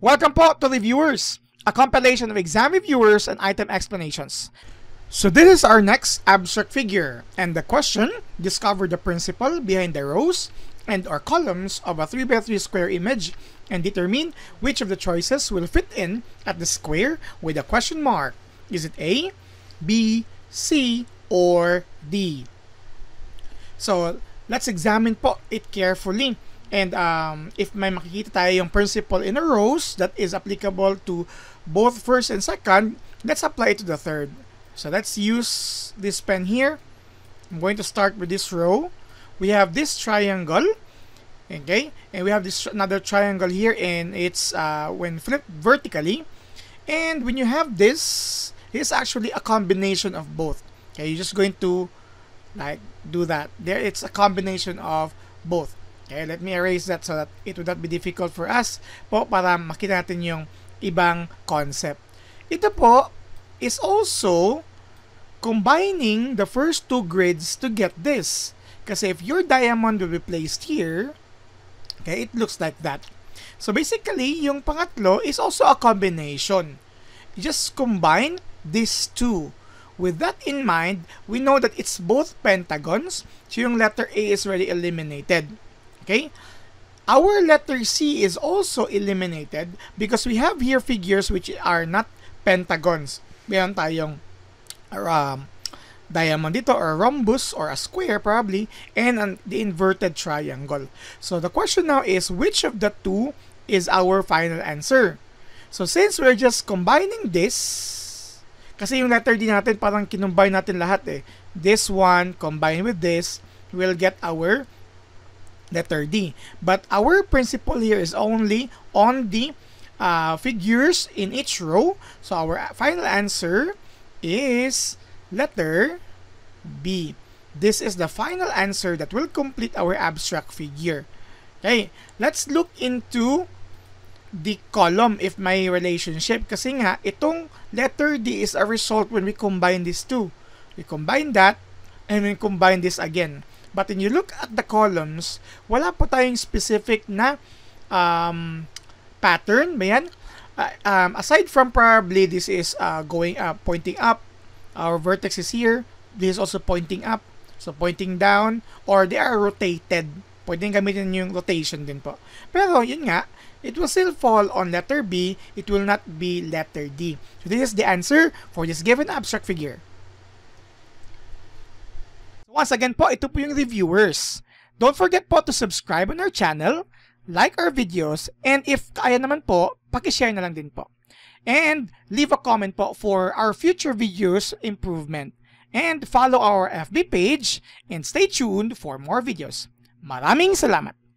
Welcome po to the viewers. a compilation of exam reviewers and item explanations. So this is our next abstract figure, and the question, discover the principle behind the rows and or columns of a 3 by 3 square image and determine which of the choices will fit in at the square with a question mark. Is it A, B, C, or D? So let's examine po it carefully. And um, if may makikita tayo yung principle in a rows that is applicable to both first and second, let's apply it to the third. So let's use this pen here. I'm going to start with this row. We have this triangle. Okay, and we have this another triangle here and it's uh, when flipped vertically. And when you have this, it's actually a combination of both. Okay, you're just going to like do that. There, it's a combination of both. Okay, let me erase that so that it would not be difficult for us po para makita natin yung ibang concept. Ito po is also combining the first two grids to get this. Kasi if your diamond will be placed here, okay, it looks like that. So basically, yung pangatlo is also a combination. You just combine these two. With that in mind, we know that it's both pentagons, so yung letter A is already eliminated. Okay? Our letter C is also eliminated because we have here figures which are not pentagons. Meron tayong or, um, diamond dito or rhombus or a square probably and an, the inverted triangle. So the question now is which of the two is our final answer? So since we're just combining this, kasi yung letter D natin parang kinumbine natin lahat eh. This one combined with this will get our letter D. But our principle here is only on the uh, figures in each row. So our final answer is letter B. This is the final answer that will complete our abstract figure. Okay, let's look into the column if may relationship. Kasi nga, itong letter D is a result when we combine these two. We combine that and we combine this again. But when you look at the columns, wala po tayong specific na um, pattern ba yan? Uh, um, aside from probably this is uh, going up, uh, pointing up, our vertex is here, this is also pointing up, so pointing down, or they are rotated. Pwede gamitin yung rotation din po. Pero yun nga, it will still fall on letter B, it will not be letter D. So this is the answer for this given abstract figure. Once again po, ito po yung reviewers. Don't forget po to subscribe on our channel, like our videos, and if kaya naman po, pakishare na lang din po. And leave a comment po for our future videos improvement. And follow our FB page and stay tuned for more videos. Maraming salamat!